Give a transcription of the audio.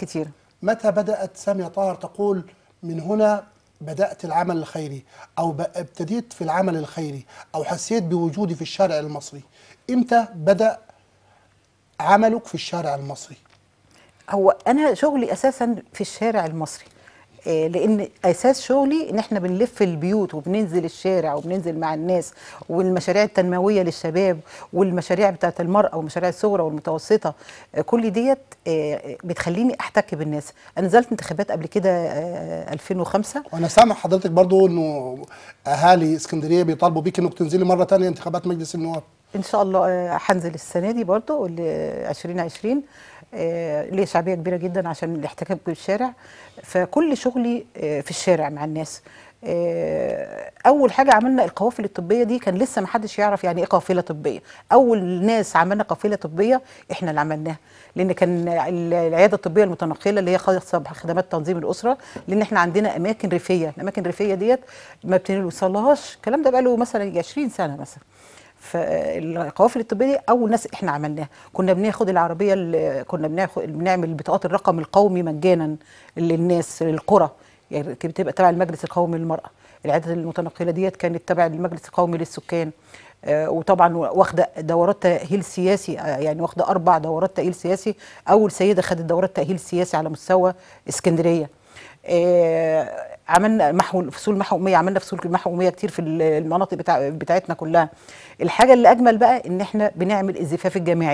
كتير متى بدأت سامية طاهر تقول من هنا بدأت العمل الخيري أو ابتديت في العمل الخيري أو حسيت بوجودي في الشارع المصري إمتى بدأ عملك في الشارع المصري؟ هو أنا شغلي أساسا في الشارع المصري آه، لان اساس شغلي ان احنا بنلف البيوت وبننزل الشارع وبننزل مع الناس والمشاريع التنمويه للشباب والمشاريع بتاعه المراه والمشاريع الصغرى والمتوسطه آه، كل ديت آه، بتخليني احتك بالناس انا نزلت انتخابات قبل كده 2005 وانا سامع حضرتك برضو انه اهالي اسكندريه بيطالبوا بيك انك تنزلي مره ثانيه انتخابات مجلس النواب ان شاء الله آه، هنزل السنه دي برضو ل 2020 آه، آه، ليه شعبيه كبيره جدا عشان الاحتكاك بالشارع فكل شغلي في الشارع مع الناس اول حاجه عملنا القوافل الطبيه دي كان لسه ما حدش يعرف يعني ايه قافله طبيه اول ناس عملنا قافله طبيه احنا اللي عملناها لان كان العياده الطبيه المتنقله اللي هي خاصه بخدمات تنظيم الاسره لان احنا عندنا اماكن ريفيه الاماكن الريفيه ديت ما بنوصلهاش الكلام ده بقى له مثلا 20 سنه مثلا فالقوافل الطبيه دي اول ناس احنا عملناها كنا بناخد العربيه اللي كنا بناخد بنعمل بطاقات الرقم القومي مجانا للناس للقرى يعني بتبقى تبع المجلس القومي للمراه العيادات المتنقله ديت كانت تبع المجلس القومي للسكان آه، وطبعا واخده دورات تاهيل سياسي آه، يعني واخده اربع دورات تاهيل سياسي اول سيده خدت دورات تاهيل سياسي على مستوى اسكندريه آه، عملنا محو فصول اميه عملنا فصول اميه كتير في المناطق بتاع بتاعتنا كلها الحاجه اللي اجمل بقى ان احنا بنعمل الزفاف الجامعي